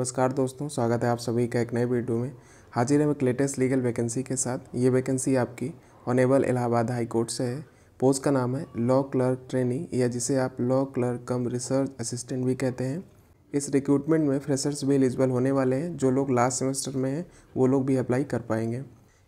नमस्कार दोस्तों स्वागत है आप सभी का एक नए वीडियो में हाजिर है मैं लेटेस्ट लीगल वैकेंसी के साथ ये वैकेंसी आपकी ऑनेबल इलाहाबाद हाई कोर्ट से है पोस्ट का नाम है लॉ क्लर्क ट्रेनिंग या जिसे आप law clerk cum research assistant भी कहते हैं इस रिक्रूटमेंट में फ्रेशर्स भी एलिजिबल होने वाले हैं जो लोग लास्ट सेमेस्टर में हैं वो लोग भी अप्लाई कर पाएंगे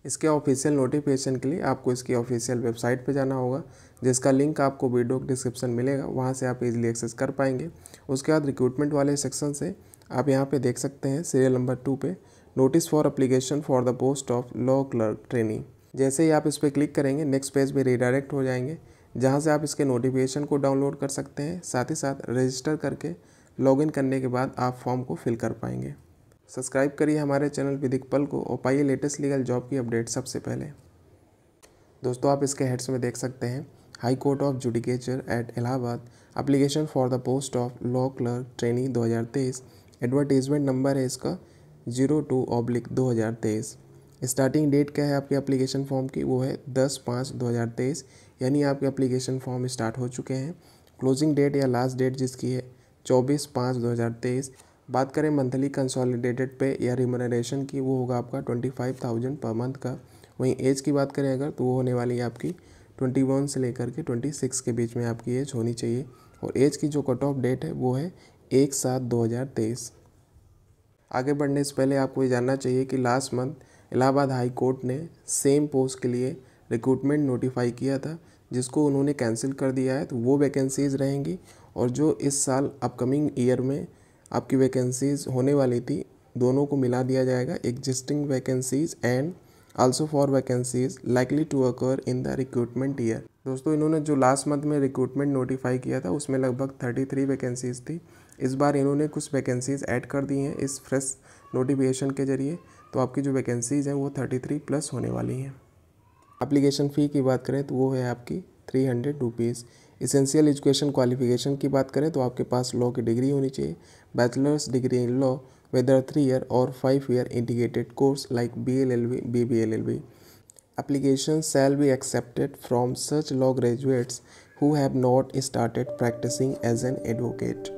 इसके ऑफिशियल नोटिफिकेशन के लिए आपको इसकी ऑफिशियल वेबसाइट पर जाना होगा जिसका लिंक आपको वीडियो डिस्क्रिप्शन मिलेगा वहाँ से आप इजीली एक्सेस कर पाएंगे उसके बाद रिक्रूटमेंट वाले सेक्शन से आप यहाँ पे देख सकते हैं सीरियल नंबर टू पे notice for application for the post of law clerk training जैसे ही आप इस पर क्लिक करेंगे नेक्स्ट पेज में रिडायरेक्ट हो जाएंगे जहाँ से आप इसके नोटिफिकेशन को डाउनलोड कर सकते हैं साथ ही साथ रजिस्टर करके लॉगिन करने के बाद आप फॉर्म को फिल कर पाएंगे सब्सक्राइब करिए हमारे चैनल विदिक पल को और पाइए लेटेस्ट लीगल जॉब की अपडेट सबसे पहले दोस्तों आप इसके हेड्स में देख सकते हैं High Court of Judicature at Allahabad application for the post of law clerk training 2023 advertisement number है इसका जीरो टू ऑब्लिक दो हज़ार तेईस स्टार्टिंग डेट क्या है आपके एप्लीकेशन फॉर्म की वो है दस पाँच दो हज़ार तेईस यानी आपके एप्लीकेशन फॉर्म स्टार्ट हो चुके हैं क्लोजिंग डेट या लास्ट डेट जिसकी है चौबीस पाँच दो हज़ार तेईस बात करें मंथली कंसोलिडेटेड पे या रिमोनरेशन की वो होगा आपका twenty five thousand per month का वहीं एज की बात करें अगर तो वो होने वाली है आपकी ट्वेंटी वन से लेकर के ट्वेंटी सिक्स के बीच में आपकी एज होनी चाहिए और एज की जो कट ऑफ डेट है वो है एक सात दो हज़ार तेईस आगे बढ़ने से पहले आपको ये जानना चाहिए कि last month Allahabad High Court ने सेम पोस्ट के लिए रिक्रूटमेंट नोटिफाई किया था जिसको उन्होंने कैंसिल कर दिया है तो वो वैकेंसीज़ रहेंगी और जो इस साल अपकमिंग ईयर में आपकी वैकेंसीज़ होने वाली थी दोनों को मिला दिया जाएगा existing vacancies and also for vacancies likely to occur in the recruitment year दोस्तों इन्होंने जो लास्ट मंथ में रिक्रूटमेंट नोटिफाई किया था उसमें लगभग थर्टी थ्री वैकेंसीज थी इस बार इन्होंने कुछ वैकेंसीज़ ऐड कर दी हैं इस फ्रेश नोटिफिकेशन के ज़रिए तो आपकी जो वैकेंसीज़ हैं वो थर्टी थ्री प्लस होने वाली हैं अप्लीकेशन फ़ी की बात करें तो वो है आपकी three hundred rupees essential education qualification की बात करें तो आपके पास लॉ की डिग्री होनी चाहिए bachelors degree in law whether three year और five year integrated course like B L L B B B L L B application shall be accepted from such law graduates who have not started practising as an advocate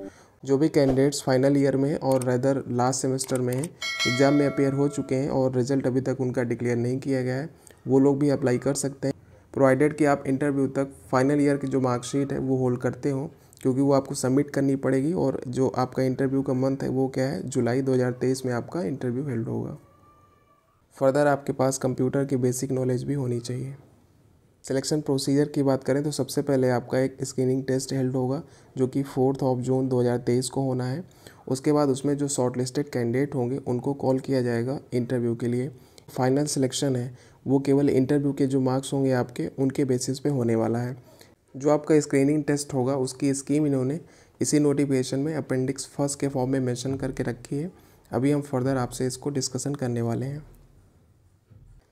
जो भी candidates final year में और rather last semester में हैं exam में appear हो चुके हैं और रिजल्ट अभी तक उनका डिक्लेयर नहीं किया गया है वो लोग भी अप्लाई कर सकते हैं प्रोवाइडेड कि आप इंटरव्यू तक फाइनल ईयर की जो मार्कशीट है वो होल्ड करते हो क्योंकि वो आपको सबमिट करनी पड़ेगी और जो आपका इंटरव्यू का मंथ है वो क्या है जुलाई 2023 में आपका इंटरव्यू हेल्ड होगा फर्दर आपके पास कंप्यूटर की बेसिक नॉलेज भी होनी चाहिए सिलेक्शन प्रोसीजर की बात करें तो सबसे पहले आपका एक स्क्रीनिंग टेस्ट हेल्ड होगा जो कि फोर्थ ऑफ जून 2023 को होना है उसके बाद उसमें जो शॉर्ट लिस्टेड कैंडिडेट होंगे उनको कॉल किया जाएगा इंटरव्यू के लिए फाइनल सिलेक्शन है वो केवल इंटरव्यू के जो मार्क्स होंगे आपके उनके बेसिस पे होने वाला है जो आपका स्क्रीनिंग टेस्ट होगा उसकी स्कीम इन्होंने इसी नोटिफिकेशन में अपेंडिक्स फर्स्ट के फॉर्म में मैंशन करके रखी है अभी हम फर्दर आपसे इसको डिस्कसन करने वाले हैं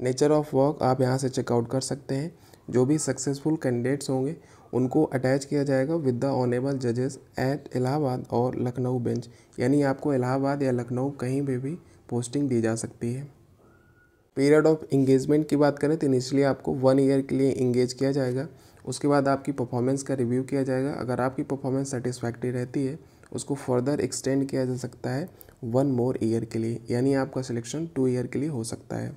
नेचर ऑफ वर्क आप यहाँ से चेकआउट कर सकते हैं जो भी सक्सेसफुल कैंडिडेट्स होंगे उनको अटैच किया जाएगा विद द ऑनेबल जजेस एट इलाहाबाद और लखनऊ बेंच यानी आपको इलाहाबाद या लखनऊ कहीं पर भी पोस्टिंग दी जा सकती है पीरियड ऑफ इंगेजमेंट की बात करें तो इनिशियली आपको वन ईयर के लिए इंगेज किया जाएगा उसके बाद आपकी परफॉर्मेंस का रिव्यू किया जाएगा अगर आपकी परफॉर्मेंस सेटिस्फैक्ट्री रहती है उसको फर्दर एक्सटेंड किया जा सकता है वन मोर ईयर के लिए यानी आपका सिलेक्शन टू ईयर के लिए हो सकता है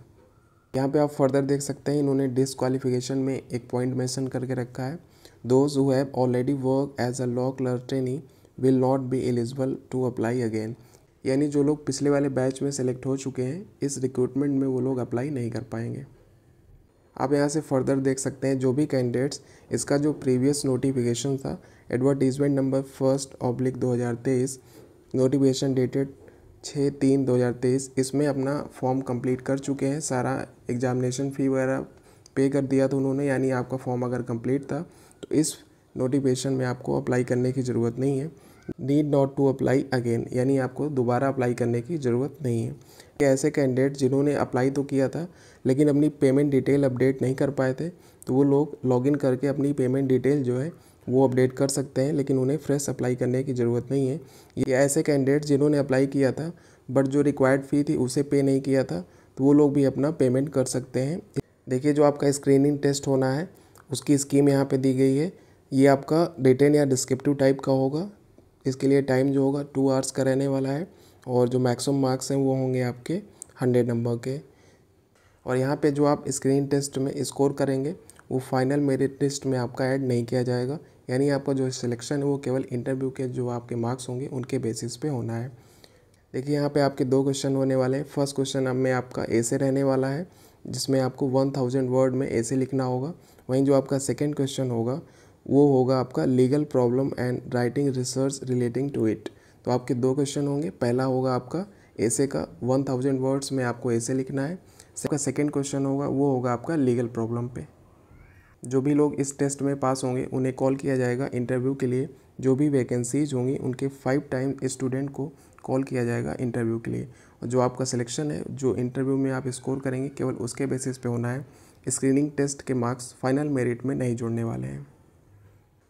यहाँ पे आप फर्दर देख सकते हैं इन्होंने डिसक्वालिफिकेशन में एक पॉइंट मेंशन करके रखा है those who have already work as a law clerk trainee will not be eligible to apply again यानी जो लोग पिछले वाले बैच में सेलेक्ट हो चुके हैं इस रिक्रूटमेंट में वो लोग अप्लाई नहीं कर पाएंगे आप यहाँ से फर्दर देख सकते हैं जो भी कैंडिडेट्स इसका जो प्रीवियस नोटिफिकेशन था एडवर्टीजमेंट नंबर फर्स्ट ऑब्लिक दो नोटिफिकेशन डेटेड छः तीन दो हज़ार तेईस इसमें अपना फॉर्म कंप्लीट कर चुके हैं सारा एग्जामिनेशन फ़ी वगैरह पे कर दिया था उन्होंने यानी आपका फॉर्म अगर कंप्लीट था तो इस नोटिफिकेशन में आपको अप्लाई करने की ज़रूरत नहीं है need not to apply again यानी आपको दोबारा अप्लाई करने की ज़रूरत नहीं है ऐसे कैंडिडेट जिन्होंने अप्लाई तो किया था लेकिन अपनी पेमेंट डिटेल अपडेट नहीं कर पाए थे तो वो लोग लॉगिन करके अपनी पेमेंट डिटेल जो है वो अपडेट कर सकते हैं लेकिन उन्हें फ्रेश अप्लाई करने की ज़रूरत नहीं है ये ऐसे कैंडिडेट जिन्होंने अप्लाई किया था बट जो रिक्वायर्ड फ़ी थी उसे पे नहीं किया था तो वो लोग भी अपना पेमेंट कर सकते हैं देखिए जो आपका स्क्रीनिंग टेस्ट होना है उसकी स्कीम यहाँ पर दी गई है ये आपका रिटर्न या डिस्क्रिप्टिव टाइप का होगा इसके लिए टाइम जो होगा टू आवर्स का रहने वाला है और जो मैक्सिमम मार्क्स हैं वो होंगे आपके हंड्रेड नंबर के और यहाँ पे जो आप स्क्रीन टेस्ट में स्कोर करेंगे वो फाइनल मेरिट लिस्ट में आपका ऐड नहीं किया जाएगा यानी आपका जो सिलेक्शन है वो केवल इंटरव्यू के जो आपके मार्क्स होंगे उनके बेसिस पे होना है देखिए यहाँ पे आपके दो क्वेश्चन होने वाले हैं फर्स्ट क्वेश्चन अब में आपका ऐसे रहने वाला है जिसमें आपको वन थाउजेंड वर्ड में ऐसे लिखना होगा वहीं जो आपका सेकेंड क्वेश्चन होगा वो होगा आपका legal problem and writing research relating to it तो आपके दो क्वेश्चन होंगे पहला होगा आपका ऐसे का वन थाउजेंड वर्ड्स में आपको ऐसे लिखना है सबका सेकेंड क्वेश्चन होगा वो होगा आपका लीगल प्रॉब्लम पे जो भी लोग इस टेस्ट में पास होंगे उन्हें कॉल किया जाएगा इंटरव्यू के लिए जो भी वैकेंसीज होंगी उनके फाइव टाइम स्टूडेंट को कॉल किया जाएगा इंटरव्यू के लिए और जो आपका सिलेक्शन है जो इंटरव्यू में आप स्कोर करेंगे केवल उसके बेसिस पे होना है स्क्रीनिंग टेस्ट के मार्क्स फाइनल मेरिट में नहीं जुड़ने वाले हैं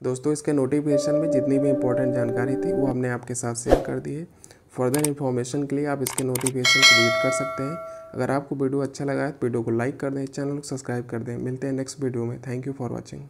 दोस्तों इसके नोटिफिकेशन में जितनी भी इंपॉर्टेंट जानकारी थी वो हमने आपके साथ शेयर कर दी है फर्दर इन्फॉर्मेशन के लिए आप इसके नोटिफिकेशन विजिट कर सकते हैं अगर आपको वीडियो अच्छा लगा है तो वीडियो को लाइक कर दें चैनल को सब्सक्राइब कर दें मिलते हैं नेक्स्ट वीडियो में थैंक यू फॉर वॉचिंग